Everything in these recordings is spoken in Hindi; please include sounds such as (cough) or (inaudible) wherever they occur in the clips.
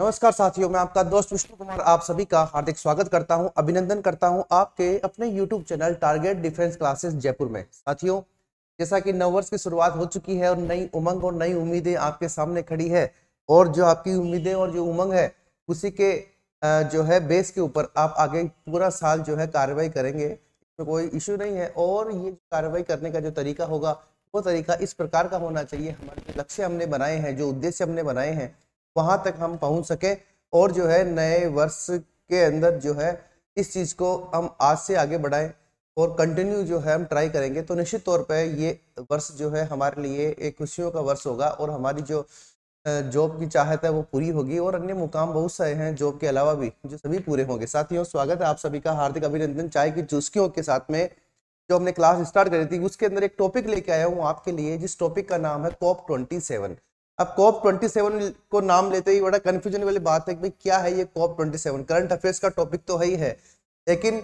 नमस्कार साथियों मैं आपका दोस्त विष्णु कुमार आप सभी का हार्दिक स्वागत करता हूं अभिनंदन करता हूं आपके अपने YouTube channel target defence classes Jaipur में साथियों जैसा कि नववर्ष की शुरुआत हो चुकी है और नई उमंग और नई उम्मीदें आपके सामने खड़ी है और जो आपकी उम्मीदें और जो उमंग है उसी के जो है बेस के ऊपर आप आगे पूरा साल जो है कार्रवाई करेंगे इसमें कोई इश्यू नहीं है और ये कार्रवाई करने का जो तरीका होगा वो तरीका इस प्रकार का होना चाहिए हमारे लक्ष्य हमने बनाए हैं जो उद्देश्य हमने बनाए हैं वहाँ तक हम पहुँच सके और जो है नए वर्ष के अंदर जो है इस चीज़ को हम आज से आगे बढ़ाएं और कंटिन्यू जो है हम ट्राई करेंगे तो निश्चित तौर पे ये वर्ष जो है हमारे लिए एक खुशियों का वर्ष होगा और हमारी जो जॉब की चाहत है वो पूरी होगी और अन्य मुकाम बहुत सारे हैं जॉब के अलावा भी जो सभी पूरे होंगे साथियों स्वागत है आप सभी का हार्दिक अभिनंदन चाय की चुस्कियों के साथ में जो हमने क्लास स्टार्ट करी थी उसके अंदर एक टॉपिक लेके आया हूँ आपके लिए जिस टॉपिक का नाम है कॉप ट्वेंटी सेवन अब कॉप 27 को नाम लेते ही बड़ा कन्फ्यूजन वाली बात है कि भाई क्या है ये कॉप 27 करंट अफेयर्स का टॉपिक तो है ही है लेकिन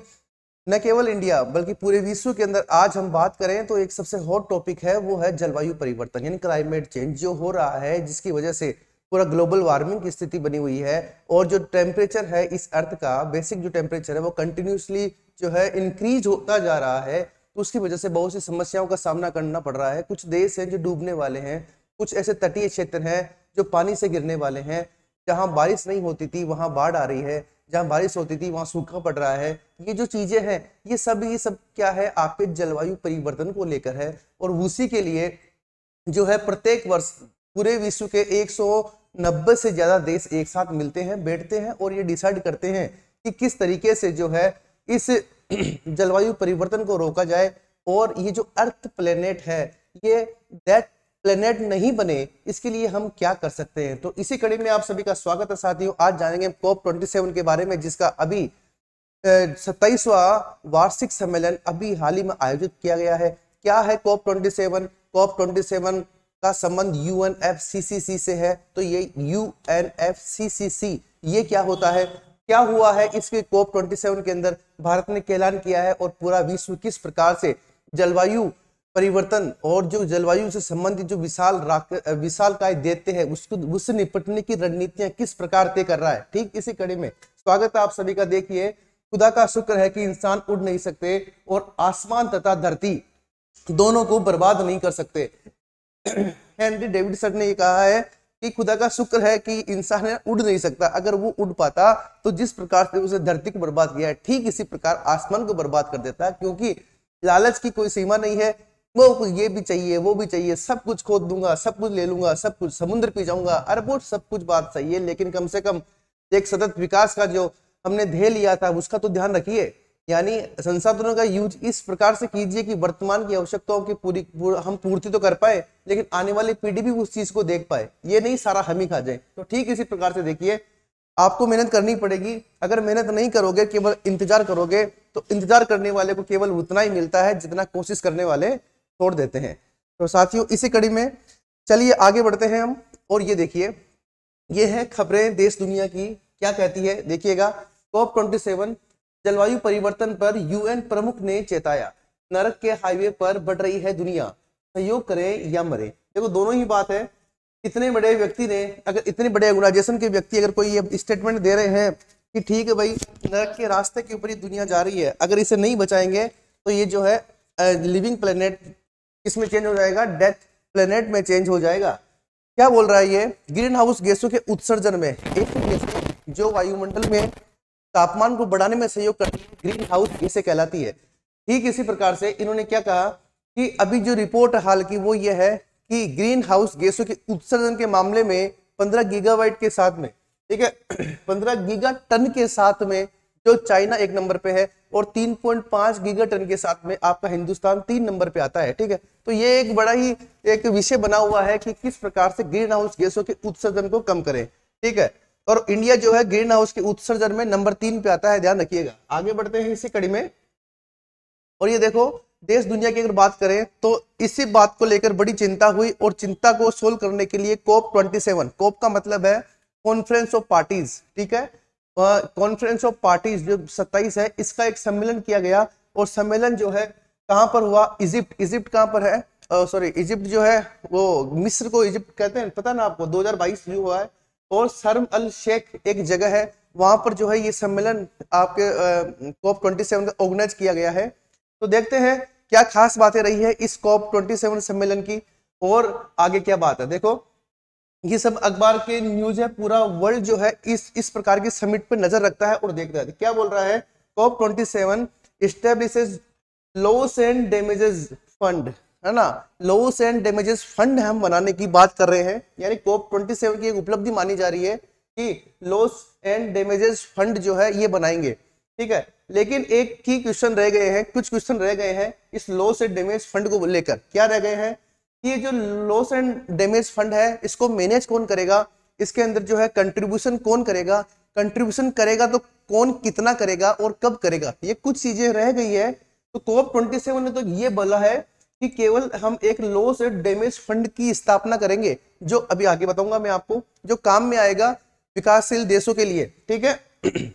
न केवल इंडिया बल्कि पूरे विश्व के अंदर आज हम बात करें तो एक सबसे हॉट टॉपिक है वो है जलवायु परिवर्तन यानी क्लाइमेट चेंज जो हो रहा है जिसकी वजह से पूरा ग्लोबल वार्मिंग की स्थिति बनी हुई है और जो टेम्परेचर है इस अर्थ का बेसिक जो टेम्परेचर है वो कंटिन्यूसली जो है इंक्रीज होता जा रहा है तो उसकी वजह से बहुत सी समस्याओं का सामना करना पड़ रहा है कुछ देश हैं जो डूबने वाले हैं कुछ ऐसे तटीय क्षेत्र हैं जो पानी से गिरने वाले हैं जहाँ बारिश नहीं होती थी वहाँ बाढ़ आ रही है जहाँ बारिश होती थी वहाँ सूखा पड़ रहा है ये जो चीज़ें हैं ये सब ये सब क्या है आपके जलवायु परिवर्तन को लेकर है और उसी के लिए जो है प्रत्येक वर्ष पूरे विश्व के एक से ज़्यादा देश एक साथ मिलते हैं बैठते हैं और ये डिसाइड करते हैं कि किस तरीके से जो है इस (clears throat) जलवायु परिवर्तन को रोका जाए और ये जो अर्थ प्लेनेट है ये दैट प्लेनेट नहीं बने इसके लिए हम क्या कर सकते हैं तो इसी कड़ी में आप सभी का स्वागत है साथियों आज जानेंगे कॉप 27 के बारे में जिसका अभी सत्ताईसवा वार्षिक सम्मेलन अभी हाल ही में आयोजित किया गया है क्या है कॉप 27 कॉप सेवन का संबंध U N F C C C से है तो ये U N F C C C ये क्या होता है क्या हुआ है इसके कोप सेवन के अंदर भारत ने ऐलान किया है और पूरा विश्व किस प्रकार से जलवायु परिवर्तन और जो जलवायु से संबंधित जो विशाल विशाल काय देते हैं उसको उससे निपटने की रणनीतियां किस प्रकार तय कर रहा है ठीक इसी कड़ी में स्वागत है आप सभी का देखिए खुदा का शुक्र है कि इंसान उड़ नहीं सकते और आसमान तथा धरती दोनों को बर्बाद नहीं कर सकते हेनरी डेविड सर ने यह कहा है कि खुदा का शुक्र है कि इंसान उड़ नहीं सकता अगर वो उड़ पाता तो जिस प्रकार से उसे धरती को बर्बाद किया है ठीक इसी प्रकार आसमान को बर्बाद कर देता है क्योंकि लालच की कोई सीमा नहीं है वो ये भी चाहिए वो भी चाहिए सब कुछ खोद दूंगा सब कुछ ले लूंगा सब कुछ समुद्र पी जाऊंगा अरे वो सब कुछ बात सही है लेकिन कम से कम एक सतत विकास का जो हमने ध्यय लिया था उसका तो ध्यान रखिए यानी संसाधनों का यूज इस प्रकार से कीजिए कि वर्तमान की आवश्यकताओं की पूरी पूर, हम पूर्ति तो कर पाए लेकिन आने वाली पीढ़ी भी उस चीज को देख पाए ये नहीं सारा हम ही खा जाए तो ठीक इसी प्रकार से देखिए आपको मेहनत करनी पड़ेगी अगर मेहनत नहीं करोगे केवल इंतजार करोगे तो इंतजार करने वाले को केवल उतना ही मिलता है जितना कोशिश करने वाले छोड़ देते हैं तो साथियों इसी कड़ी में चलिए आगे बढ़ते हैं हम और ये देखिए ये है खबरें देश दुनिया की क्या कहती है देखिएगा कॉप ट्वेंटी सेवन जलवायु परिवर्तन पर यूएन प्रमुख ने चेताया नरक के हाईवे पर बढ़ रही है दुनिया सहयोग करें या मरे देखो दोनों ही बात है इतने बड़े व्यक्ति ने अगर इतने बड़े ऑर्गेनाइजेशन के व्यक्ति अगर कोई ये स्टेटमेंट दे रहे हैं कि ठीक है भाई नरक के रास्ते के ऊपर ही दुनिया जा रही है अगर इसे नहीं बचाएंगे तो ये जो है लिविंग प्लेनेट किसमें चेंज हो जाएगा डेथ प्लेनेट में चेंज हो जाएगा क्या बोल रहा है ये ग्रीन हाउस गैसों के उत्सर्जन में एक तो गैसें जो वायुमंडल में तापमान को बढ़ाने में सहयोग करती है ग्रीन हाउस गैसें कहलाती है ठीक इसी प्रकार से इन्होंने क्या कहा कि अभी जो रिपोर्ट हाल की वो ये है कि ग्रीन हाउस गैसों के उत्सर्जन के मामले में पंद्रह गीगावाइट के साथ में ठीक है (clears throat) पंद्रह गीगा टन के साथ में जो चाइना एक नंबर पे है और 3.5 गीगा टन के साथ में आपका हिंदुस्तान तीन नंबर पे आता है ठीक है तो ये एक बड़ा ही एक विषय बना हुआ है कि किस प्रकार से ग्रीन हाउस गैसों के उत्सर्जन को कम करें ठीक है और इंडिया जो है ग्रीन हाउस के उत्सर्जन में नंबर तीन पे आता है ध्यान रखिएगा आगे बढ़ते हैं इसी कड़ी में और ये देखो देश दुनिया की अगर बात करें तो इसी बात को लेकर बड़ी चिंता हुई और चिंता को सोल्व करने के लिए कोप ट्वेंटी सेवन कोप का मतलब है कॉन्फ्रेंस ऑफ पार्टीज ठीक है कॉन्फ्रेंस ऑफ पार्टीज जो 27 है इसका एक सम्मेलन किया गया और सम्मेलन जो है कहाँ पर हुआ इजिप्ट इजिप्ट कहाँ पर है सॉरी uh, इजिप्ट जो है वो मिस्र को इजिप्ट कहते हैं पता ना आपको 2022 यू हुआ है और सरम अल शेख एक जगह है वहां पर जो है ये सम्मेलन आपके कॉप ट्वेंटी सेवन का ऑर्गेनाइज किया गया है तो देखते हैं क्या खास बातें रही है इस कॉप ट्वेंटी सेवन सम्मेलन की और आगे क्या बात है देखो ये सब अखबार के न्यूज है पूरा वर्ल्ड जो है इस इस प्रकार के समिट पर नजर रखता है और देखता है तो क्या बोल रहा है COP twenty seven establishes loss and damages fund है ना लोस एंड डेमेजेस फंड हम बनाने की बात कर रहे हैं यानी कॉप ट्वेंटी सेवन की एक उपलब्धि मानी जा रही है कि लोस एंड डेमेजेस फंड जो है ये बनाएंगे ठीक है लेकिन एक ही क्वेश्चन रह गए हैं कुछ क्वेश्चन रह गए हैं इस लोस एंड डेमेज फंड को लेकर क्या रह गए हैं ये जो लॉस एंड डैमेज फंड है इसको मैनेज कौन करेगा इसके अंदर जो है कंट्रीब्यूशन कौन करेगा कंट्रीब्यूशन करेगा तो कौन कितना करेगा और कब करेगा ये कुछ चीजें रह गई है तो कोप ट्वेंटी सेवन ने तो ये बोला है कि केवल हम एक लॉस एंड डैमेज फंड की स्थापना करेंगे जो अभी आगे बताऊंगा मैं आपको जो काम में आएगा विकासशील देशों के लिए ठीक है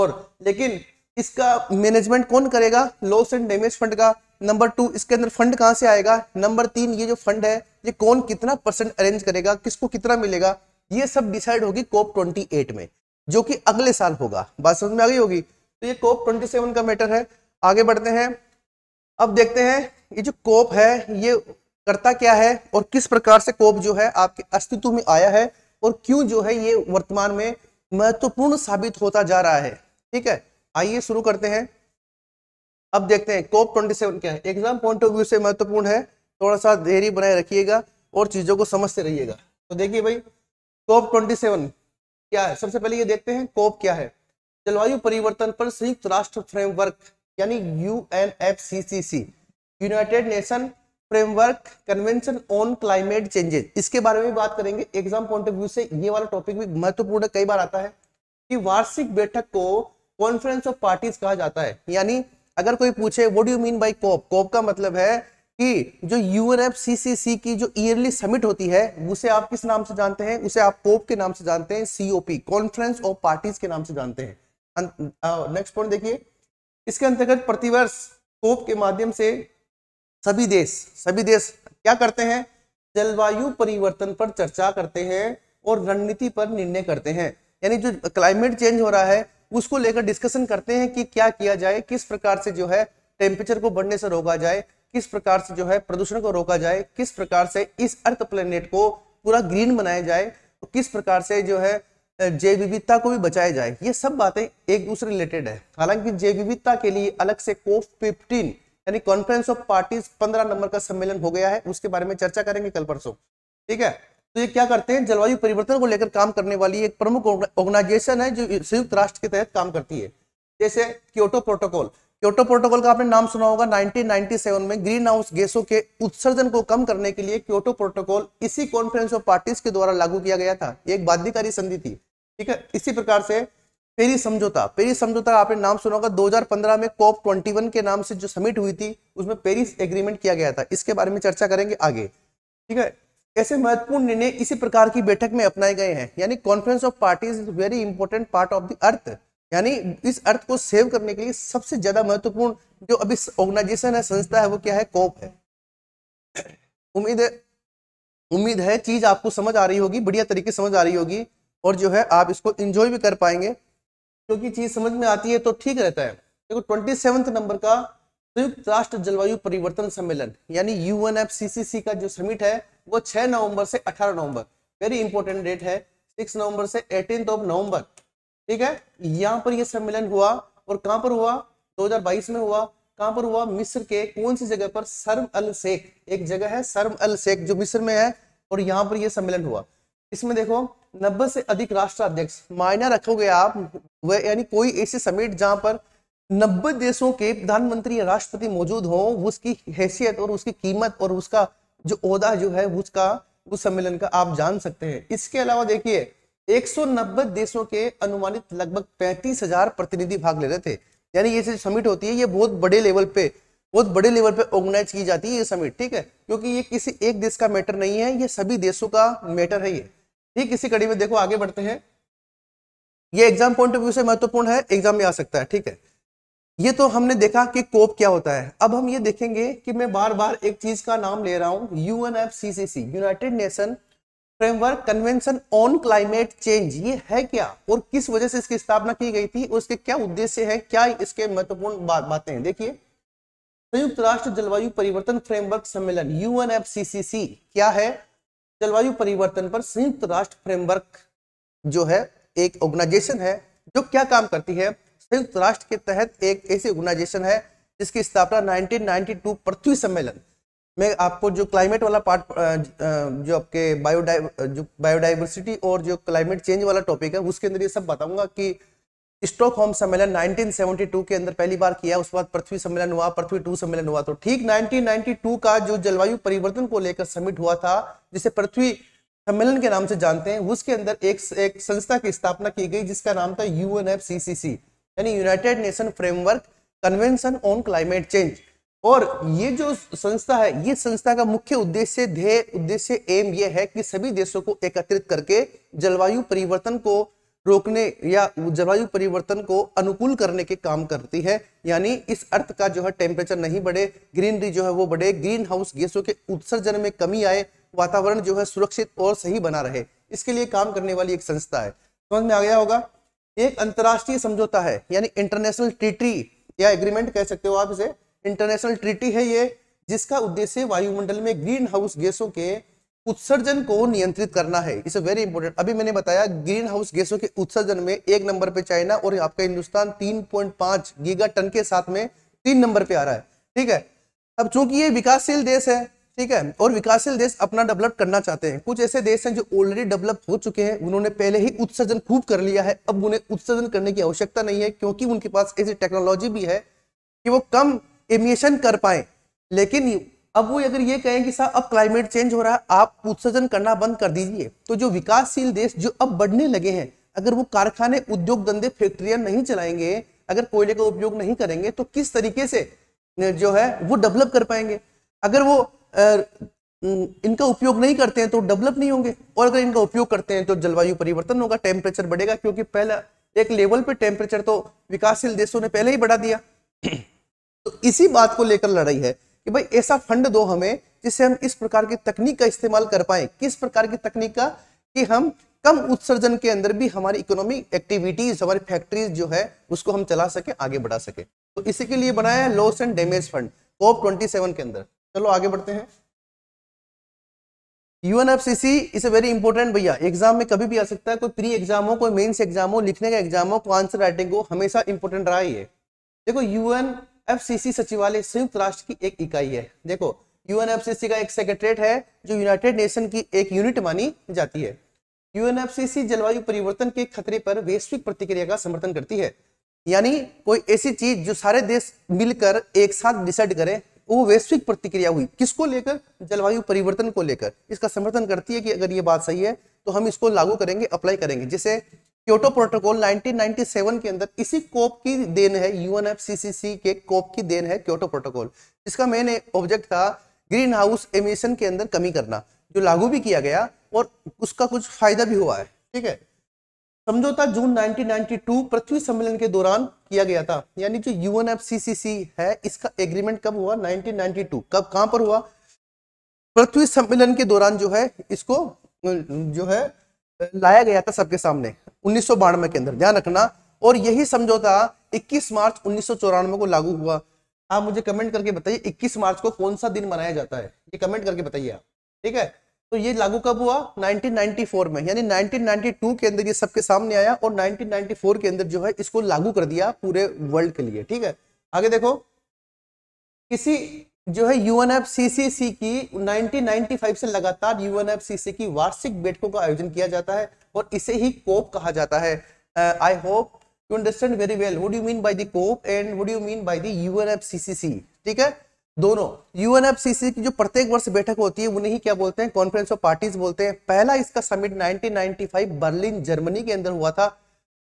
और लेकिन इसका मैनेजमेंट कौन करेगा लॉस एंड डैमेज फंड का नंबर टू इसके अंदर फंड कहां से आएगा नंबर तीन ये जो फंड है ये कौन कितना परसेंट अरेंज करेगा किसको कितना मिलेगा ये सब डिसाइड होगी कोप ट्वेंटी एट में जो कि अगले साल होगा बात समझ में आ गई होगी तो ये कोप ट्वेंटी सेवन का मैटर है आगे बढ़ते हैं अब देखते हैं ये जो कोप है ये करता क्या है और किस प्रकार से कोप जो है आपके अस्तित्व में आया है और क्यों जो है ये वर्तमान में महत्वपूर्ण साबित होता जा रहा है ठीक है आइए शुरू करते हैं अब देखते हैं कोप 27 क्या है एग्जाम पॉइंट ऑफ व्यू से महत्वपूर्ण है थोड़ा सा देरी बनाए रखिएगा और चीज़ों को समझते रहिएगा तो देखिए भाई कोप 27 क्या है सबसे पहले ये देखते हैं कोप क्या है जलवायु परिवर्तन पर संयुक्त राष्ट्र फ्रेमवर्क यानी U N F C C C United Nation framework convention on climate changes इसके बारे में बात करेंगे एग्जाम पॉइंट ऑफ व्यू से ये वाला टॉपिक भी महत्वपूर्ण कई बार आता है कि वार्षिक बैठक को कॉन्फ्रेंस ऑफ पार्टीज कहा जाता है यानी अगर कोई पूछे what you mean by COP COP का मतलब है कि जो सी की जो ईयरली समिट होती है उसे आप किस नाम से जानते हैं उसे आप कोप के नाम से जानते हैं सीओपी कॉन्फ्रेंस ऑफ पार्टीज के नाम से जानते हैं नेक्स्ट अं, पॉइंट देखिए इसके अंतर्गत प्रतिवर्ष कोप के माध्यम से सभी देश सभी देश क्या करते हैं जलवायु परिवर्तन पर चर्चा करते हैं और रणनीति पर निर्णय करते हैं यानी जो क्लाइमेट चेंज हो रहा है उसको लेकर डिस्कशन करते हैं कि क्या किया जाए किस प्रकार से जो है टेम्परेचर को बढ़ने से रोका जाए किस प्रकार से जो है प्रदूषण को रोका जाए किस प्रकार से इस अर्थ प्लेनेट को पूरा ग्रीन बनाया जाए तो किस प्रकार से जो है जैव विविधता को भी बचाया जाए ये सब बातें एक दूसरे रिलेटेड है हालांकि जैव विविधता के लिए अलग से कोफ फिफ्टीन यानी कॉन्फ्रेंस ऑफ पार्टीज पंद्रह नंबर का सम्मेलन हो गया है उसके बारे में चर्चा करेंगे कल परसों ठीक है तो ये क्या करते हैं जलवायु परिवर्तन को लेकर काम करने वाली एक प्रमुख ऑर्गेनाइजेशन है जो संयुक्त राष्ट्र के तहत काम करती है जैसे क्योटो प्रोटोकॉल क्योटो प्रोटोकॉल का आपने नाम सुना होगा 1997 में ग्रीन हाउस गैसों के उत्सर्जन को कम करने के लिए क्योटो प्रोटोकॉल इसी कॉन्फ्रेंस ऑफ पार्टीज के द्वारा लागू किया गया था एक बाध्यकारी संधि थी ठीक है इसी प्रकार से पेरी समझौता पेरी समझौता आपने नाम सुना होगा 2015 में कॉप 21 के नाम से जो समिट हुई थी उसमें पेरिस एग्रीमेंट किया गया था इसके बारे में चर्चा करेंगे आगे ठीक है ऐसे महत्वपूर्ण निर्णय इसी प्रकार की बैठक में अपनाए गए हैं यानी conference of parties is very important part of the earth यानी इस अर्थ को सेव करने के लिए सबसे ज्यादा महत्वपूर्ण जो अभी ऑर्गेनाइजेशन है संस्था है वो क्या है कोप है उम्मीद है उम्मीद है चीज आपको समझ आ रही होगी बढ़िया तरीके से समझ आ रही होगी और जो है आप इसको इंजॉय भी कर पाएंगे क्योंकि चीज समझ में आती है तो ठीक रहता है देखो ट्वेंटी सेवन्थ नंबर का संयुक्त राष्ट्र जलवायु परिवर्तन सम्मेलन यानी यूएनएफसीसीसी का जो समिट है वो 6 नवंबर से 18 नवंबर वेरी इंपॉर्टेंट डेट है 6 नवंबर से एटीन ऑफ नवंबर ठीक है यहाँ पर ये सम्मेलन हुआ और कहाँ पर हुआ 2022 में हुआ कहाँ पर हुआ मिस्र के कौन सी जगह पर सर्म अल शेख एक जगह है सर्म अल शेख जो मिस्र में है और यहाँ पर यह सम्मेलन हुआ इसमें देखो नब्बे से अधिक राष्ट्र अध्यक्ष मायना रखोगे आप वह यानी कोई ऐसी समिट जहां पर नब्बे देशों के प्रधानमंत्री या राष्ट्रपति मौजूद हों उसकी हैसियत और उसकी कीमत और उसका जो अहदा जो है उसका उस सम्मेलन का आप जान सकते हैं इसके अलावा देखिए 190 देशों के अनुमानित लगभग पैंतीस हजार प्रतिनिधि भाग ले रहे थे यानी ये समिट होती है ये बहुत बड़े लेवल पे बहुत बड़े लेवल पे ऑर्गेनाइज की जाती है ये समिट ठीक है क्योंकि ये किसी एक देश का मैटर नहीं है ये सभी देशों का मैटर है ये ठीक इसी कड़ी में देखो आगे बढ़ते हैं ये एग्जाम पॉइंट ऑफ व्यू से महत्वपूर्ण है एग्जाम में आ सकता है ठीक है ये तो हमने देखा कि कोप क्या होता है अब हम ये देखेंगे कि मैं बार बार एक चीज का नाम ले रहा हूं U N F C C C United Nation framework convention on climate change ये है क्या और किस वजह से इसकी स्थापना की गई थी उसके क्या उद्देश्य है क्या इसके महत्वपूर्ण बात बातें हैं देखिए संयुक्त राष्ट्र जलवायु परिवर्तन फ्रेमवर्क सम्मेलन यू क्या है जलवायु परिवर्तन पर संयुक्त राष्ट्र फ्रेमवर्क जो है एक ऑर्गेनाइजेशन है जो क्या काम करती है संयुक्त राष्ट्र के तहत एक ऐसी ऑर्गेनाइजेशन है जिसकी स्थापना 1992 पृथ्वी सम्मेलन में आपको जो क्लाइमेट वाला पार्ट जो आपके बायोडाइ जो बायोडाइवर्सिटी और जो क्लाइमेट चेंज वाला टॉपिक है उसके अंदर ये सब बताऊंगा कि होम सम्मेलन 1972 के अंदर पहली बार किया उसके बाद पृथ्वी सम्मेलन हुआ पृथ्वी टू सम्मेलन हुआ तो ठीक 1992 का जो जलवायु परिवर्तन को लेकर समिट हुआ था जिसे पृथ्वी सम्मेलन के नाम से जानते हैं उसके अंदर एक एक संस्था की स्थापना की गई जिसका नाम था यूएनएफसीसीसी यानी United Nation framework convention on climate change और ये जो संस्था है ये संस्था का मुख्य उद्देश्य ध्येय उद्देश्य एम ये है कि सभी देशों को एकत्रित करके जलवायु परिवर्तन को रोकने या जलवायु परिवर्तन को अनुकूल करने के काम करती है यानी इस अर्थ का जो है टेम्परेचर नहीं बढ़े ग्रीनरी जो है वो बढ़े ग्रीन हाउस गैसों के उत्सर्जन में कमी आए वातावरण जो है सुरक्षित और सही बना रहे इसके लिए काम करने वाली एक संस्था है समझ में आ गया होगा एक अंतरराष्ट्रीय समझौता है यानी इंटरनेशनल ट्रीटी या एग्रीमेंट कह सकते हो आप इसे इंटरनेशनल ट्रीटी है ये जिसका उद्देश्य वायुमंडल में ग्रीन हाउस गैसों के उत्सर्जन को नियंत्रित करना है इसे वेरी इंपॉर्टेंट अभी मैंने बताया ग्रीन हाउस गैसों के उत्सर्जन में एक नंबर पे चाइना और आपका हिंदुस्तान 3.5 गीगा टन के साथ में तीन नंबर पे आ रहा है ठीक है अब चूंकि ये विकासशील देश है ठीक है और विकासशील देश अपना डेवलप करना चाहते हैं कुछ ऐसे देश हैं जो ऑलरेडी डेवलप हो चुके हैं उन्होंने पहले ही उत्सर्जन खूब कर लिया है अब उन्हें उत्सर्जन करने की आवश्यकता नहीं है क्योंकि उनके पास ऐसी टेक्नोलॉजी भी है कि वो कम एमिशन कर पाए लेकिन अब वो अगर ये कहें कि साहब अब क्लाइमेट चेंज हो रहा है आप उत्सर्जन करना बंद कर दीजिए तो जो विकासशील देश जो अब बढ़ने लगे हैं अगर वो कारखाने उद्योग धंधे फैक्ट्रियां नहीं चलाएंगे अगर कोयले का उपयोग नहीं करेंगे तो किस तरीके से जो है वो डेवलप कर पाएंगे अगर वो इनका उपयोग नहीं करते हैं तो डेवलप नहीं होंगे और अगर इनका उपयोग करते हैं तो जलवायु परिवर्तन होगा टेम्परेचर बढ़ेगा क्योंकि पहला एक लेवल पे टेम्परेचर तो विकासशील देशों ने पहले ही बढ़ा दिया तो इसी बात को लेकर लड़ाई है कि भाई ऐसा फंड दो हमें जिससे हम इस प्रकार की तकनीक का इस्तेमाल कर पाए किस प्रकार की तकनीक का कि हम कम उत्सर्जन के अंदर भी हमारी इकोनॉमिक एक्टिविटीज हमारी फैक्ट्रीज जो है उसको हम चला सके आगे बढ़ा सके तो इसी के लिए बनाया है loss and damage fund COP twenty के अंदर चलो आगे बढ़ते हैं UNFCC is a very important भैया एग्जाम में कभी भी आ सकता है कोई प्री एग्जाम हो कोई मेन्स एग्जाम हो लिखने का एग्जाम हो आंसर तो राइटिंग हो हमेशा इंपॉर्टेंट रहा है देखो यूएनएफसीसी सचिवालय संयुक्त राष्ट्र की एक इकाई है देखो यूएनएफसीसी का एक सेक्रेटरेट है जो यूनाइटेड नेशन की एक यूनिट मानी जाती है यूएनएफसीसी जलवायु परिवर्तन के खतरे पर वैश्विक प्रतिक्रिया का समर्थन करती है यानी कोई ऐसी चीज जो सारे देश मिलकर एक साथ डिसाइड करें वो वैश्विक प्रतिक्रिया हुई किसको लेकर जलवायु परिवर्तन को लेकर इसका समर्थन करती है कि अगर ये बात सही है तो हम इसको लागू करेंगे अप्लाई करेंगे जैसे क्योटो प्रोटोकॉल 1997 के अंदर इसी कोप की देन है यूएनएफसीसीसी के कोप की देन है क्योटो प्रोटोकॉल इसका मेन ऑब्जेक्ट था ग्रीन हाउस एमिशन के अंदर कमी करना जो लागू भी किया गया और उसका कुछ फायदा भी हुआ है ठीक है समझौता जून 1992 पृथ्वी सम्मेलन के दौरान किया गया था यानी जो यूएनएफसीसीसी है इसका एग्रीमेंट कब हुआ 1992 कब कहां पर हुआ पृथ्वी सम्मेलन के दौरान जो है इसको जो है लाया गया था सबके सामने उन्नीस के अंदर ध्यान रखना और यही समझौता 21 मार्च उन्नीस को लागू हुआ आप मुझे कमेंट करके बताइए 21 मार्च को कौन सा दिन मनाया जाता है ये कमेंट करके बताइए आप ठीक है तो ये लागू कब हुआ 1994 में यानी 1992 के अंदर ये सबके सामने आया और 1994 के अंदर जो है इसको लागू कर दिया पूरे वर्ल्ड के लिए ठीक है आगे देखो किसी जो है यूएनएफसीसीसी की 1995 से लगातार यूएनएफसीसी की वार्षिक बैठकों का आयोजन किया जाता है और इसे ही कोप कहा जाता है I hope you understand very well would you mean by the COP and would you mean by the UNFCCC ठीक है दोनों यूएनएफसीसी की जो प्रत्येक वर्ष बैठक होती है उन्हें ही क्या बोलते हैं कॉन्फ्रेंस ऑफ पार्टीज बोलते हैं पहला इसका समिट 1995 बर्लिन जर्मनी के अंदर हुआ था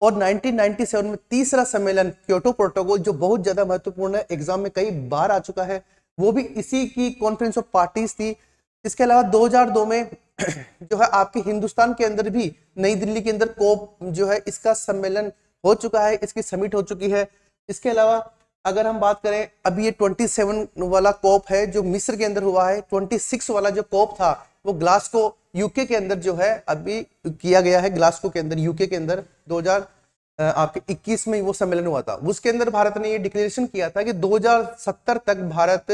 और 1997 में तीसरा सम्मेलन क्योटो प्रोटोकॉल जो बहुत ज्यादा महत्वपूर्ण है एग्जाम में कई बार आ चुका है वो भी इसी की कॉन्फ्रेंस ऑफ पार्टीज थी इसके अलावा दो में (clears throat) जो है आपके हिंदुस्तान के अंदर भी नई दिल्ली के अंदर कोप जो है इसका सम्मेलन हो चुका है इसकी समिट हो चुकी है इसके अलावा अगर हम बात करें अभी ये 27 वाला कॉप है जो मिस्र के अंदर हुआ है 26 वाला जो कॉप था वो ग्लास्को यूके के अंदर जो है अभी किया गया है ग्लास्को के अंदर यूके के अंदर 2000 आपके 21 में वो सम्मेलन हुआ था उसके अंदर भारत ने ये डिक्लेरेशन किया था कि 2070 तक भारत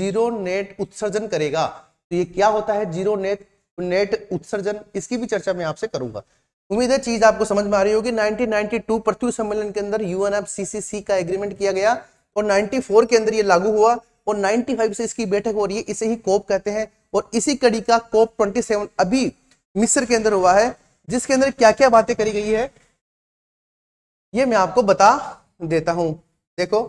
जीरो नेट उत्सर्जन करेगा तो ये क्या होता है जीरो नेट नेट उत्सर्जन इसकी भी चर्चा मैं आपसे करूंगा उम्मीद है चीज आपको समझ में आ रही होगी 1992 पृथ्वी सम्मेलन के अंदर यूएनएफसीसीसी का एग्रीमेंट किया गया और 94 के अंदर ये लागू हुआ और 95 से इसकी बैठक हो रही है इसे ही कोप कहते हैं और इसी कड़ी का कोप 27 अभी मिस्र के अंदर हुआ है जिसके अंदर क्या क्या बातें करी गई है ये मैं आपको बता देता हूं देखो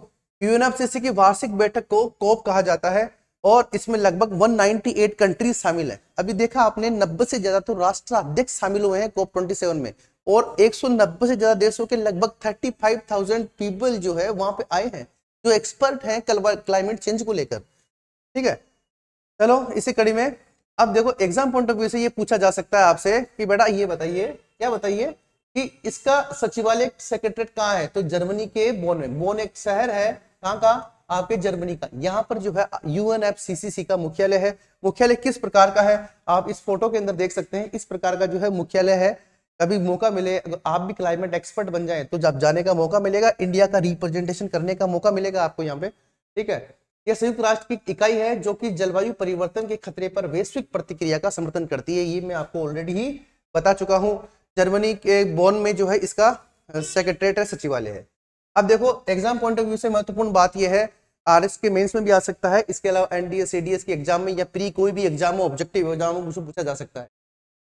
यूएनएफसीसी की वार्षिक बैठक को कोप कहा जाता है और इसमें लगभग 198 कंट्रीज शामिल है अभी देखा आपने 90 से ज्यादा तो राष्ट्र अध्यक्ष शामिल हुए हैं कोप 27 में और 190 से ज्यादा देशों के लगभग 35,000 पीपल जो है वहां पे आए हैं जो एक्सपर्ट हैं क्लाइमेट चेंज को लेकर ठीक है चलो इसी कड़ी में अब देखो एग्जाम पॉइंट ऑफ व्यू से ये पूछा जा सकता है आपसे कि बेटा ये बताइए क्या बताइए कि इसका सचिवालय सेक्रेटरेट कहाँ है तो जर्मनी के बोन में बोन एक शहर है कहाँ का आपके जर्मनी का यहाँ पर जो है यूएनएफसीसीसी का मुख्यालय है मुख्यालय किस प्रकार का है आप इस फोटो के अंदर देख सकते हैं इस प्रकार का जो है मुख्यालय है कभी मौका मिले आप भी क्लाइमेट एक्सपर्ट बन जाए तो जब जाने का मौका मिलेगा इंडिया का रिप्रेजेंटेशन करने का मौका मिलेगा आपको यहाँ पे ठीक है यह संयुक्त राष्ट्र की इकाई है जो कि जलवायु परिवर्तन के खतरे पर वैश्विक प्रतिक्रिया का समर्थन करती है ये मैं आपको ऑलरेडी ही बता चुका हूँ जर्मनी के बोन में जो है इसका सेक्रेटरी है सचिवालय है अब देखो एग्जाम पॉइंट ऑफ व्यू से महत्वपूर्ण बात यह है आर के मेंस में भी आ सकता है इसके अलावा एनडीएस एडीएस के एग्जाम में या प्री कोई भी एग्जाम हो ऑब्जेक्टिव एग्जाम हो उसमें पूछा जा सकता है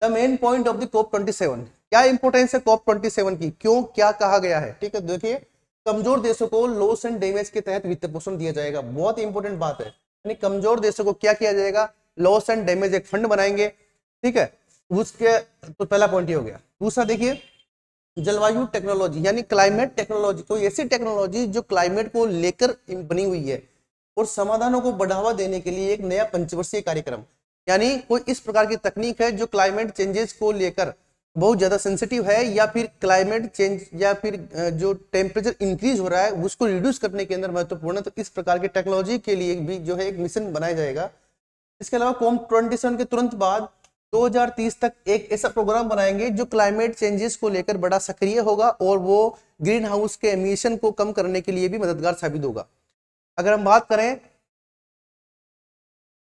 the main point of the COP twenty seven क्या इंपोर्टेंस है कॉप ट्वेंटी सेवन की क्यों क्या कहा गया है ठीक है देखिए कमजोर देशों को लॉस एंड डेमेज के तहत वित्त पोषण दिया जाएगा बहुत इंपॉर्टेंट बात है यानी कमजोर देशों को क्या किया जाएगा लॉस एंड डैमेज एक फंड बनाएंगे ठीक है उसके तो पहला पॉइंट ये हो गया दूसरा देखिए जलवायु टेक्नोलॉजी यानी क्लाइमेट टेक्नोलॉजी कोई ऐसी टेक्नोलॉजी जो क्लाइमेट को लेकर बनी हुई है और समाधानों को बढ़ावा देने के लिए एक नया पंचवर्षीय कार्यक्रम यानी कोई इस प्रकार की तकनीक है जो क्लाइमेट चेंजेस को लेकर बहुत ज़्यादा सेंसिटिव है या फिर क्लाइमेट चेंज या फिर जो टेम्परेचर इंक्रीज हो रहा है उसको रिड्यूस करने के अंदर महत्वपूर्ण है तो इस प्रकार की टेक्नोलॉजी के लिए भी जो है एक मिशन बनाया जाएगा इसके अलावा कॉम ट्वेंटी के तुरंत बाद 2030 तक एक ऐसा प्रोग्राम बनाएंगे जो क्लाइमेट चेंजेस को लेकर बड़ा सक्रिय होगा और वो ग्रीन हाउस के एमिशन को कम करने के लिए भी मददगार साबित होगा अगर हम बात करें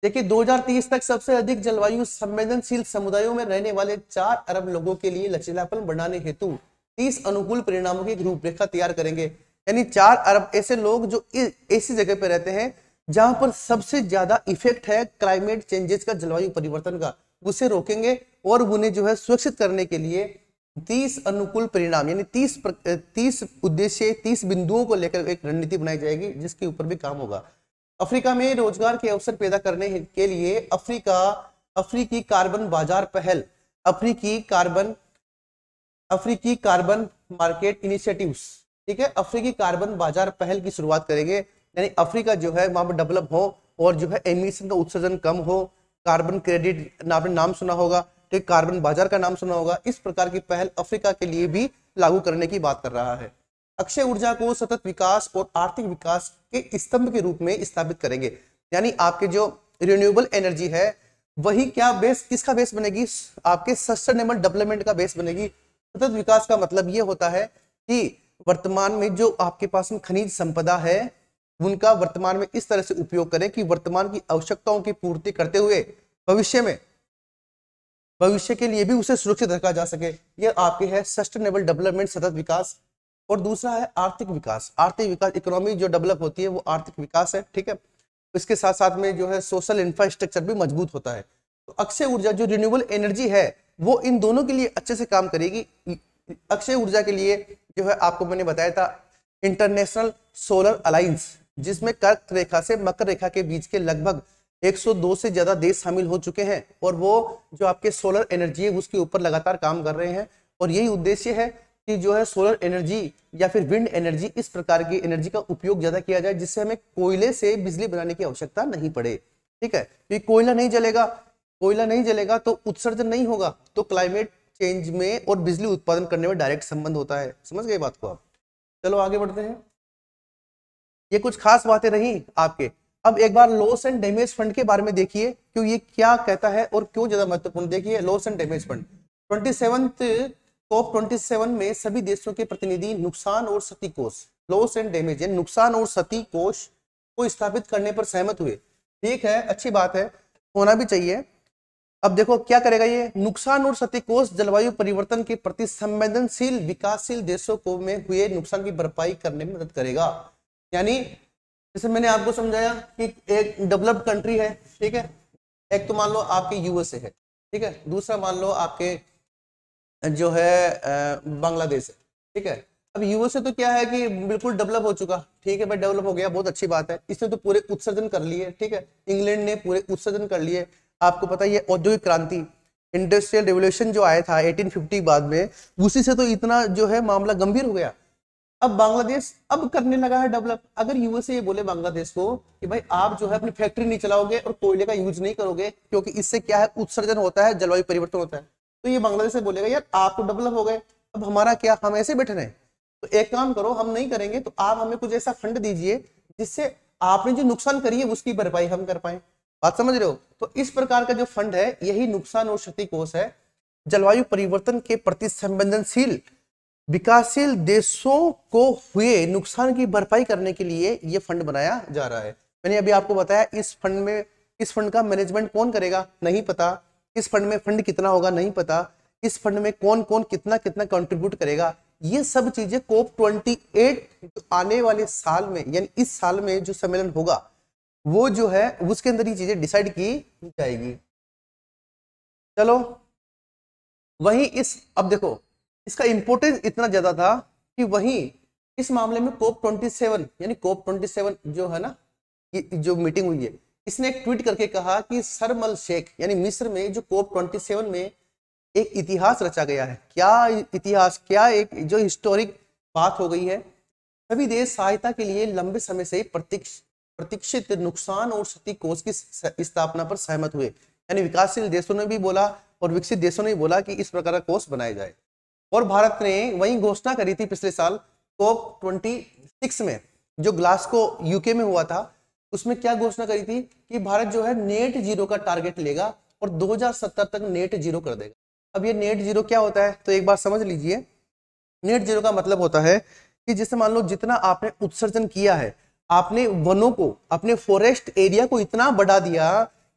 देखिए 2030 तक सबसे अधिक जलवायु संवेदनशील समुदायों में रहने वाले चार अरब लोगों के लिए लचीलापन बढ़ाने हेतु 30 अनुकूल परिणामों की रूपरेखा तैयार करेंगे यानी चार अरब ऐसे लोग जो ऐसी जगह पर रहते हैं जहां पर सबसे ज्यादा इफेक्ट है क्लाइमेट चेंजेस का जलवायु परिवर्तन का उसे रोकेंगे और उन्हें जो है सुरक्षित करने के लिए तीस अनुकूल परिणाम यानी तीस प्र, तीस उद्देश्य तीस बिंदुओं को लेकर एक रणनीति बनाई जाएगी जिसके ऊपर भी काम होगा अफ्रीका में रोजगार के अवसर पैदा करने के लिए अफ्रीका अफ्रीकी कार्बन बाजार पहल अफ्रीकी कार्बन अफ्रीकी कार्बन मार्केट इनिशिएटिव्स ठीक है अफ्रीकी कार्बन बाजार पहल की शुरुआत करेंगे यानी अफ्रीका जो है वहां पर डेवलप हो और जो है एमिशन का उत्सर्जन कम हो कार्बन क्रेडिट आपने नाम सुना होगा ठीक कार्बन बाजार का नाम सुना होगा इस प्रकार की पहल अफ्रीका के लिए भी लागू करने की बात कर रहा है अक्षय ऊर्जा को सतत विकास और आर्थिक विकास के स्तंभ के रूप में स्थापित करेंगे यानी आपके जो रिन्यूएबल एनर्जी है वही क्या बेस किसका बेस बनेगी आपके सस्टेनेबल डेवलपमेंट का बेस बनेगी सतत विकास का मतलब ये होता है कि वर्तमान में जो आपके पास में खनिज संपदा है उनका वर्तमान में इस तरह से उपयोग करें कि वर्तमान की आवश्यकताओं की पूर्ति करते हुए भविष्य में भविष्य के लिए भी उसे सुरक्षित रखा जा सके यह आपके है सस्टेनेबल डेवलपमेंट सतत विकास और दूसरा है आर्थिक विकास आर्थिक विकास इकोनॉमी जो डेवलप होती है वो आर्थिक विकास है ठीक है इसके साथ साथ में जो है सोशल इंफ्रास्ट्रक्चर भी मजबूत होता है तो अक्षय ऊर्जा जो रिन्यूएबल एनर्जी है वो इन दोनों के लिए अच्छे से काम करेगी अक्षय ऊर्जा के लिए जो है आपको मैंने बताया था इंटरनेशनल सोलर अलायंस जिसमें कर्क रेखा से मकर रेखा के बीच के लगभग 102 से ज्यादा देश शामिल हो चुके हैं और वो जो आपके सोलर एनर्जी है उसके ऊपर लगातार काम कर रहे हैं और यही उद्देश्य है कि जो है सोलर एनर्जी या फिर विंड एनर्जी इस प्रकार की एनर्जी का उपयोग ज्यादा किया जाए जिससे हमें कोयले से बिजली बनाने की आवश्यकता नहीं पड़े ठीक है क्योंकि कोयला नहीं जलेगा कोयला नहीं जलेगा तो उत्सर्जन नहीं होगा तो क्लाइमेट चेंज में और बिजली उत्पादन करने में डायरेक्ट संबंध होता है समझ गए बात को आप चलो आगे बढ़ते हैं ये कुछ खास बातें नहीं आपके अब एक बार लॉस एंड डैमेज फंड के बारे में देखिए क्यों ये क्या कहता है और क्यों ज्यादा महत्वपूर्ण देखिए loss and damage fund twenty seventh COP twenty seven में सभी देशों के प्रतिनिधि नुकसान और सती कोष लॉस एंड डैमेज नुकसान और सती कोष को स्थापित करने पर सहमत हुए ठीक है अच्छी बात है होना भी चाहिए अब देखो क्या करेगा ये नुकसान और सती कोष जलवायु परिवर्तन के प्रति संवेदनशील विकासशील देशों को में हुए नुकसान की भरपाई करने में मदद करेगा यानी जैसे मैंने आपको समझाया कि एक डेवलप्ड कंट्री है ठीक है एक तो मान लो आपके यूएसए है ठीक है दूसरा मान लो आपके जो है बांग्लादेश है ठीक है अब यूएसए तो क्या है कि बिल्कुल डेवलप हो चुका ठीक है भाई डेवलप हो गया बहुत अच्छी बात है इसने तो पूरे उत्सर्जन कर लिए ठीक है इंग्लैंड ने पूरे उत्सर्जन कर लिए आपको पता है औद्योगिक क्रांति इंडस्ट्रियल रेवोल्यूशन जो आया था 1850 बाद में उसी से तो इतना जो है मामला गंभीर हो गया अब बांग्लादेश अब करने लगा है डेवलप अगर यूएसए ये बोले बांग्लादेश को कि भाई आप जो है अपनी फैक्ट्री नहीं चलाओगे और कोयले का यूज नहीं करोगे क्योंकि इससे क्या है उत्सर्जन होता है जलवायु परिवर्तन होता है तो ये बांग्लादेश से बोलेगा यार आप तो डेवलप हो गए अब हमारा क्या हम ऐसे बैठे रहे तो एक काम करो हम नहीं करेंगे तो आप हमें कुछ ऐसा फंड दीजिए जिससे आपने जो नुकसान करी है उसकी भरपाई हम कर पाए बात समझ रहे हो तो इस प्रकार का जो फंड है यही नुकसान और क्षति कोष है जलवायु परिवर्तन के प्रति संवेदनशील विकासशील देशों को हुए नुकसान की भरपाई करने के लिए यह फंड बनाया जा रहा है मैंने अभी आपको बताया इस फंड में इस फंड का मैनेजमेंट कौन करेगा नहीं पता इस फंड में फंड कितना होगा नहीं पता इस फंड में कौन कौन कितना कितना कंट्रीब्यूट करेगा ये सब चीजें कोप 28 जो आने वाले साल में यानी इस साल में जो सम्मेलन होगा वो जो है उसके अंदर ये चीजें डिसाइड की जाएगी चलो वहीं इस अब देखो इसका इंपोर्टेंस इतना ज्यादा था कि वहीं इस मामले में कोप 27 यानी कोप 27 जो है ना जो मीटिंग हुई है इसने एक ट्वीट करके कहा कि सरमल शेख यानी मिस्र में जो कोप 27 में एक इतिहास रचा गया है क्या इतिहास क्या एक जो हिस्टोरिक बात हो गई है सभी देश सहायता के लिए लंबे समय से प्रतीक्ष प्रतीक्षित नुकसान और क्षति कोष की स्थापना पर सहमत हुए यानी विकासशील देशों ने भी बोला और विकसित देशों ने भी बोला कि इस प्रकार का कोष बनाया जाए और भारत ने वही घोषणा करी थी पिछले साल कोप ट्वेंटी में जो ग्लास्को यूके में हुआ था उसमें क्या घोषणा करी थी कि भारत जो है नेट जीरो का टारगेट लेगा और 2070 तक नेट जीरो कर देगा अब ये नेट जीरो क्या होता है तो एक बार समझ लीजिए नेट जीरो का मतलब होता है कि जैसे मान लो जितना आपने उत्सर्जन किया है आपने वनों को अपने फॉरेस्ट एरिया को इतना बढ़ा दिया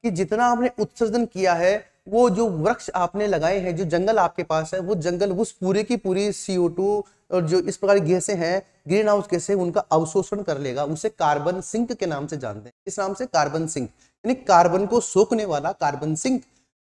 कि जितना आपने उत्सर्जन किया है वो जो वृक्ष आपने लगाए हैं जो जंगल आपके पास है वो जंगल उस पूरे की पूरी सीओ टू और जो इस प्रकार गैसे हैं ग्रीन हाउस गैसे उनका अवशोषण कर लेगा उसे कार्बन सिंक के नाम से जानते हैं इस नाम से कार्बन सिंक यानी कार्बन को सोखने वाला कार्बन सिंक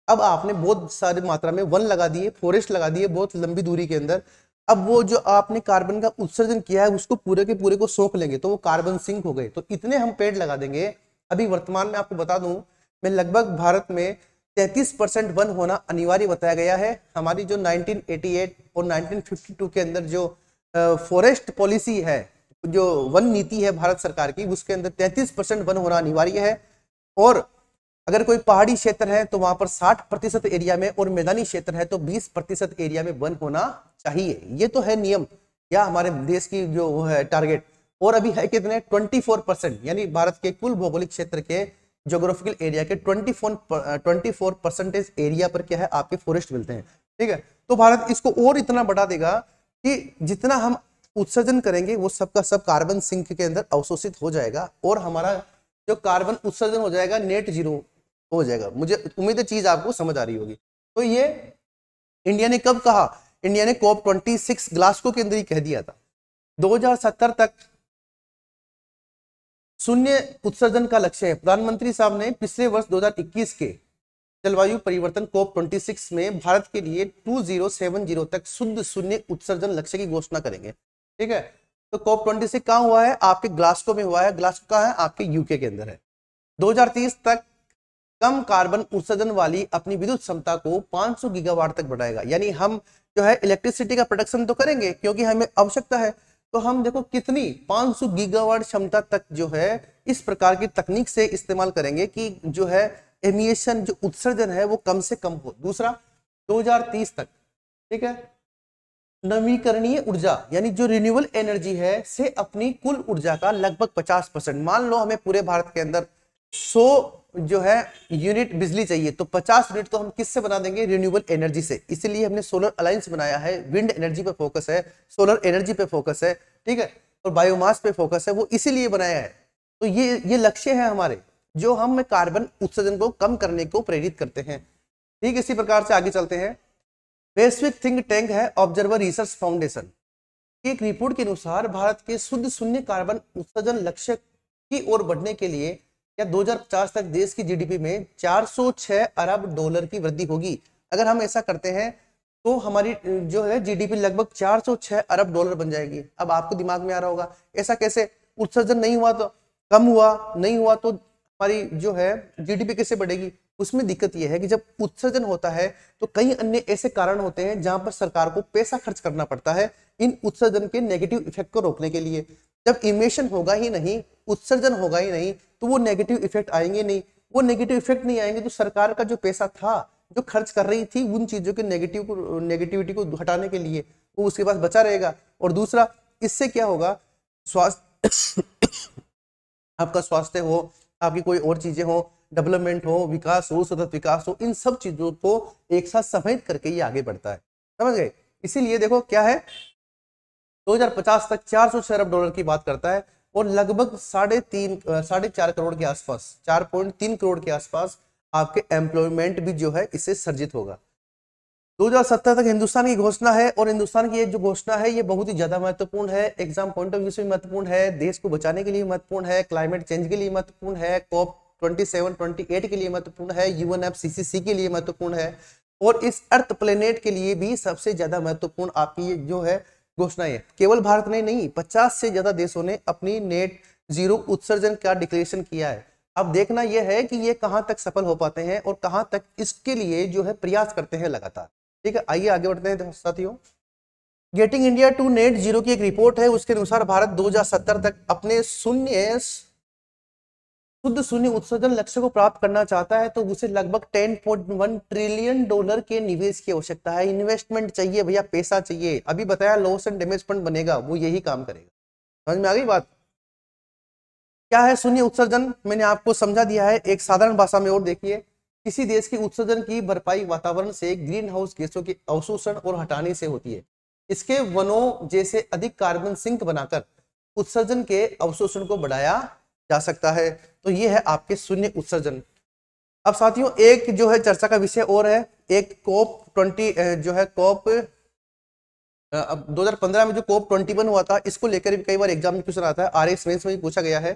अब आपने बहुत सारी मात्रा में वन लगा दिए फॉरेस्ट लगा दिए बहुत लंबी दूरी के अंदर अब वो जो आपने कार्बन का उत्सर्जन किया है उसको पूरे के पूरे को सोख लेंगे तो वो कार्बन सिंक हो गए तो इतने हम पेड़ लगा देंगे अभी वर्तमान में आपको बता दूं मैं लगभग भारत में तैतीस परसेंट वन होना अनिवार्य बताया गया है हमारी जो 1988 और 1952 के अंदर जो फॉरेस्ट पॉलिसी है जो वन नीति है भारत सरकार की उसके अंदर 33 परसेंट वन होना अनिवार्य है और अगर कोई पहाड़ी क्षेत्र है तो वहां पर 60 प्रतिशत एरिया में और मैदानी क्षेत्र है तो 20 प्रतिशत एरिया में वन होना चाहिए ये तो है नियम या हमारे देश की जो है टारगेट और अभी है कितने 24 परसेंट यानी भारत के कुल भौगोलिक क्षेत्र के जोग्राफिकल एरिया के twenty twenty four percentage area पर क्या है आपके फॉरेस्ट मिलते हैं ठीक है तो भारत इसको और इतना बढ़ा देगा कि जितना हम उत्सर्जन करेंगे वो सबका सब कार्बन सिंक के अंदर अवशोषित हो जाएगा और हमारा जो कार्बन उत्सर्जन हो जाएगा नेट जीरो हो जाएगा मुझे उम्मीद है चीज आपको समझ आ रही होगी तो ये इंडिया ने कब कहा इंडिया ने कॉप ट्वेंटी सिक्स ग्लास्को के अंदर ही कह दिया था 2070 तक शून्य उत्सर्जन का लक्ष्य है प्रधानमंत्री साहब ने पिछले वर्ष 2021 के जलवायु परिवर्तन कोप 26 में भारत के लिए 2070 तक शुद्ध शून्य उत्सर्जन लक्ष्य की घोषणा करेंगे ठीक है तो कोप 26 कहाँ हुआ है आपके ग्लास्को में हुआ है ग्लास्को कहाँ है आपके यूके के अंदर है 2030 तक कम कार्बन उत्सर्जन वाली अपनी विद्युत क्षमता को पांच गीगावाट तक बढ़ाएगा यानी हम जो है इलेक्ट्रिसिटी का प्रोडक्शन तो करेंगे क्योंकि हमें आवश्यकता है तो हम देखो कितनी 500 गीगावाट क्षमता तक जो है इस प्रकार की तकनीक से इस्तेमाल करेंगे कि जो है एमिएशन जो उत्सर्जन है वो कम से कम हो दूसरा 2030 तक ठीक है नवीकरणीय ऊर्जा यानी जो रिन्यूएबल एनर्जी है से अपनी कुल ऊर्जा का लगभग 50 परसेंट मान लो हमें पूरे भारत के अंदर सो जो है यूनिट बिजली चाहिए तो 50 यूनिट तो हम किससे बना देंगे रिन्यूएबल एनर्जी से इसलिए हमने सोलर अलायंस बनाया है विंड एनर्जी पे फोकस है सोलर एनर्जी पे फोकस है ठीक है और बायोमास पे फोकस है वो इसीलिए बनाया है तो ये ये लक्ष्य है हमारे जो हम कार्बन उत्सर्जन को कम करने को प्रेरित करते हैं ठीक इसी प्रकार से आगे चलते हैं वैश्विक थिंक टैंक है ऑब्जर्वर रिसर्च फाउंडेशन एक रिपोर्ट के अनुसार भारत के शुद्ध शून्य कार्बन उत्सर्जन लक्ष्य की ओर बढ़ने के लिए या 2050 तक देश की जीडीपी में 406 अरब डॉलर की वृद्धि होगी अगर हम ऐसा करते हैं तो हमारी जो है जीडीपी लगभग 406 अरब डॉलर बन जाएगी अब आपको दिमाग में आ रहा होगा ऐसा कैसे उत्सर्जन नहीं हुआ तो कम हुआ नहीं हुआ तो हमारी जो है जीडीपी कैसे बढ़ेगी उसमें दिक्कत यह है कि जब उत्सर्जन होता है तो कई अन्य ऐसे कारण होते हैं जहां पर सरकार को पैसा खर्च करना पड़ता है इन उत्सर्जन के नेगेटिव इफेक्ट को रोकने के लिए जब इमेशन होगा ही नहीं उत्सर्जन होगा ही नहीं तो वो नेगेटिव इफेक्ट आएंगे नहीं वो नेगेटिव इफेक्ट नहीं आएंगे तो सरकार का जो पैसा था जो खर्च कर रही थी उन चीज़ों के नेगेटिव को नेगेटिविटी को हटाने के लिए वो उसके पास बचा रहेगा और दूसरा इससे क्या होगा स्वास्थ्य आपका स्वास्थ्य हो आपकी कोई और चीज़ें हो डेवलपमेंट हो विकास हो सतत विकास हो इन सब चीज़ों को एक साथ समेत करके ये आगे बढ़ता है समझ गए इसीलिए देखो क्या है 2050 तक 400 अरब डॉलर की बात करता है और लगभग साढ़े तीन साढ़े चार करोड़ के आसपास चार पॉइंट तीन करोड़ के आसपास आपके एम्प्लॉयमेंट भी जो है इससे सर्जित होगा 2070 तक हिंदुस्तान की घोषणा है और हिंदुस्तान की ये जो घोषणा है ये बहुत ही ज्यादा महत्वपूर्ण है एग्जाम पॉइंट ऑफ व्यू से भी महत्वपूर्ण है देश को बचाने के लिए महत्वपूर्ण है क्लाइमेट चेंज के लिए महत्वपूर्ण है कॉप 27, 28 के लिए महत्वपूर्ण है यूएन एफ के लिए महत्वपूर्ण है और इस अर्थ प्लेनेट के लिए भी सबसे ज्यादा महत्वपूर्ण आपकी जो है घोषणा है केवल भारत ने नहीं पचास से ज्यादा देशों ने अपनी नेट जीरो उत्सर्जन का डिक्लेरेशन किया है अब देखना यह है कि ये कहां तक सफल हो पाते हैं और कहां तक इसके लिए जो है प्रयास करते हैं लगातार ठीक है आइए आगे बढ़ते हैं साथियों getting India to net zero की एक रिपोर्ट है उसके अनुसार भारत 2070 तक अपने शून्य शुद्ध शून्य उत्सर्जन लक्ष्य को प्राप्त करना चाहता है तो उसे लगभग 10.1 ट्रिलियन डॉलर के निवेश की आवश्यकता है इन्वेस्टमेंट चाहिए भैया पैसा चाहिए अभी बताया लॉस एंड डेमेज फंड बनेगा वो यही काम करेगा समझ में आ गई बात क्या है शून्य उत्सर्जन मैंने आपको समझा दिया है एक साधारण भाषा में और देखिए किसी देश की उत्सर्जन की भरपाई वातावरण से ग्रीन हाउस गैसों के अवशोषण और हटाने से होती है इसके वनों जैसे अधिक कार्बन सिंक बनाकर उत्सर्जन के अवशोषण को बढ़ाया जा सकता है तो ये है आपके शून्य उत्सर्जन अब साथियों एक जो है चर्चा का विषय और है एक कोप ट्वेंटी जो है कोप अब 2015 में जो कोप 21 हुआ था इसको लेकर भी कई बार एग्जाम में क्वेश्चन आता है आर एस में भी पूछा गया है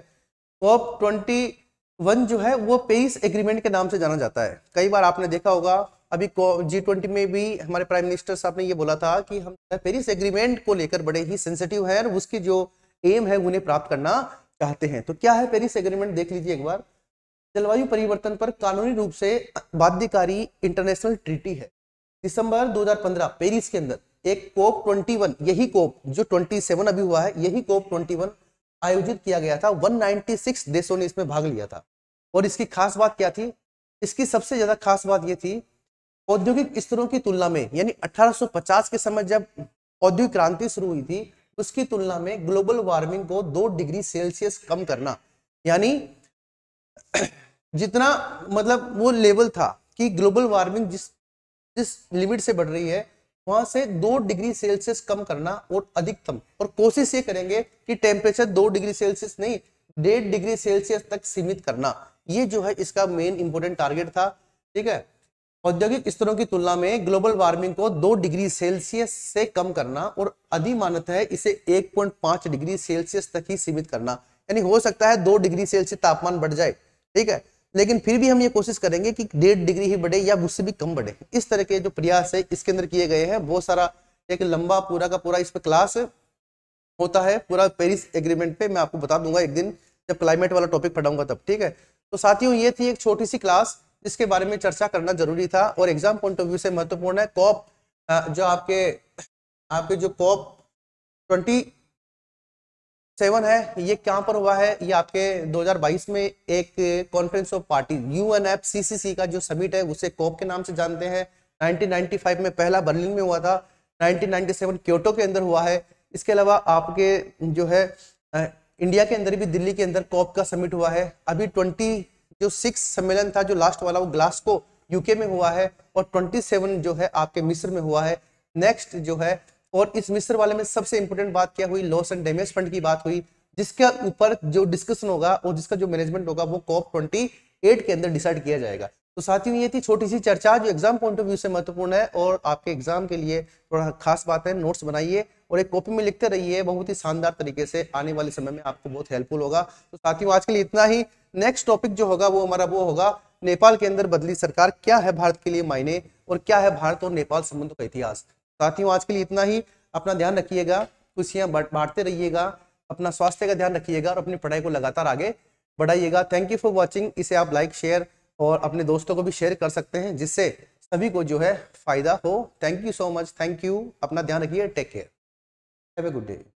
कोप 21 जो है वो पेरिस एग्रीमेंट के नाम से जाना जाता है कई बार आपने देखा होगा अभी जी ट्वेंटी में भी हमारे प्राइम मिनिस्टर साहब ने ये बोला था कि हम पेरिस एग्रीमेंट को लेकर बड़े ही सेंसिटिव है और उसकी जो एम है उन्हें प्राप्त करना कहते हैं तो क्या है पेरिस एग्रीमेंट देख लीजिए एक बार जलवायु परिवर्तन पर कानूनी रूप से बाध्यकारी इंटरनेशनल ट्रीटी है दिसंबर 2015 पेरिस के अंदर एक कोप 21 यही कोप जो 27 अभी हुआ है यही कोप 21 आयोजित किया गया था 196 देशों ने इसमें भाग लिया था और इसकी खास बात क्या थी इसकी सबसे ज्यादा खास बात यह थी औद्योगिक स्तरों की तुलना में यानी 1850 के समय जब औद्योगिक क्रांति शुरू हुई थी उसकी तुलना में ग्लोबल वार्मिंग को दो डिग्री सेल्सियस कम करना यानी (clears throat) जितना मतलब वो लेवल था कि ग्लोबल वार्मिंग जिस जिस लिमिट से बढ़ रही है वहां से दो डिग्री सेल्सियस कम करना और अधिकतम और कोशिश ये करेंगे कि टेम्परेचर दो डिग्री सेल्सियस नहीं डेढ़ डिग्री सेल्सियस तक सीमित करना ये जो है इसका मेन इंपोर्टेंट टारगेट था ठीक है औद्योगिक स्तरों की तुलना में ग्लोबल वार्मिंग को दो डिग्री सेल्सियस से कम करना और अधिमानत है इसे 1.5 डिग्री सेल्सियस तक ही सीमित करना यानी हो सकता है दो डिग्री सेल्सियस तापमान बढ़ जाए ठीक है लेकिन फिर भी हम ये कोशिश करेंगे कि डेढ़ डिग्री ही बढ़े या उससे भी कम बढ़े इस तरह के जो प्रयास है इसके अंदर किए गए हैं बहुत सारा एक लंबा पूरा का पूरा इस पर क्लास होता है पूरा पेरिस एग्रीमेंट पे मैं आपको बता दूंगा एक दिन जब क्लाइमेट वाला टॉपिक पढ़ाऊंगा तब ठीक है तो साथियों ये थी एक छोटी सी क्लास इसके बारे में चर्चा करना जरूरी था और एग्जाम पॉइंट ऑफ व्यू से महत्वपूर्ण है कॉप जो आपके आपके जो कॉप ट्वेंटी सेवन है ये कहाँ पर हुआ है ये आपके 2022 में एक conference of party U N F C C C का जो समिट है उसे कॉप के नाम से जानते हैं 1995 में पहला बर्लिन में हुआ था 1997 क्योटो के अंदर हुआ है इसके अलावा आपके जो है इंडिया के अंदर भी दिल्ली के अंदर कॉप का समिट हुआ है अभी ट्वेंटी जो सिक्स सम्मेलन था जो लास्ट वाला वो ग्लास्को यूके में हुआ है और 27 जो है आपके मिस्र में हुआ है नेक्स्ट जो है और इस मिस्र वाले में सबसे इंपोर्टेंट बात क्या हुई लॉस एंड डेमेज फंड की बात हुई जिसके ऊपर जो डिस्कशन होगा और जिसका जो मैनेजमेंट होगा वो कॉप ट्वेंटी एट के अंदर डिसाइड किया जाएगा तो साथ ही ये थी छोटी सी चर्चा जो एग्जाम पॉइंट ऑफ व्यू से महत्वपूर्ण है और आपके एग्जाम के लिए थोड़ा खास बात है नोट्स बनाइए और एक कॉपी में लिखते रहिए बहुत ही शानदार तरीके से आने वाले समय में आपको बहुत हेल्पफुल होगा तो साथियों आज के लिए इतना ही नेक्स्ट टॉपिक जो होगा वो हमारा वो होगा नेपाल के अंदर बदली सरकार क्या है भारत के लिए मायने और क्या है भारत और नेपाल संबंधों का इतिहास साथियों आज के लिए इतना ही अपना ध्यान रखिएगा खुशियाँ बांटते रहिएगा अपना स्वास्थ्य का ध्यान रखिएगा और अपनी पढ़ाई को लगातार आगे बढ़ाइएगा थैंक यू फॉर वॉचिंग इसे आप लाइक शेयर और अपने दोस्तों को भी शेयर कर सकते हैं जिससे सभी को जो है फायदा हो thank you so much thank you अपना ध्यान रखिए take care have a good day